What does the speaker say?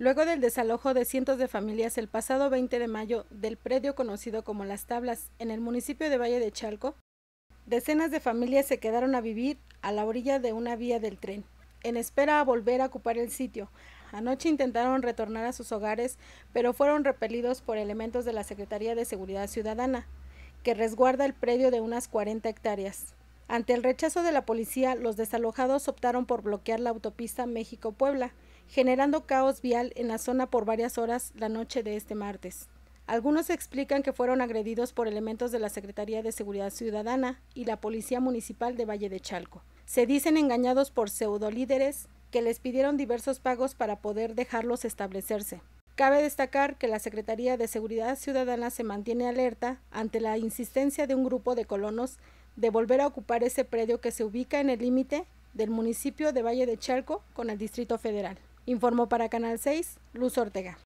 Luego del desalojo de cientos de familias el pasado 20 de mayo del predio conocido como Las Tablas, en el municipio de Valle de Chalco, decenas de familias se quedaron a vivir a la orilla de una vía del tren, en espera a volver a ocupar el sitio. Anoche intentaron retornar a sus hogares, pero fueron repelidos por elementos de la Secretaría de Seguridad Ciudadana, que resguarda el predio de unas 40 hectáreas. Ante el rechazo de la policía, los desalojados optaron por bloquear la autopista México-Puebla, generando caos vial en la zona por varias horas la noche de este martes. Algunos explican que fueron agredidos por elementos de la Secretaría de Seguridad Ciudadana y la Policía Municipal de Valle de Chalco. Se dicen engañados por pseudolíderes que les pidieron diversos pagos para poder dejarlos establecerse. Cabe destacar que la Secretaría de Seguridad Ciudadana se mantiene alerta ante la insistencia de un grupo de colonos de volver a ocupar ese predio que se ubica en el límite del municipio de Valle de Chalco con el Distrito Federal. Informó para Canal 6, Luz Ortega.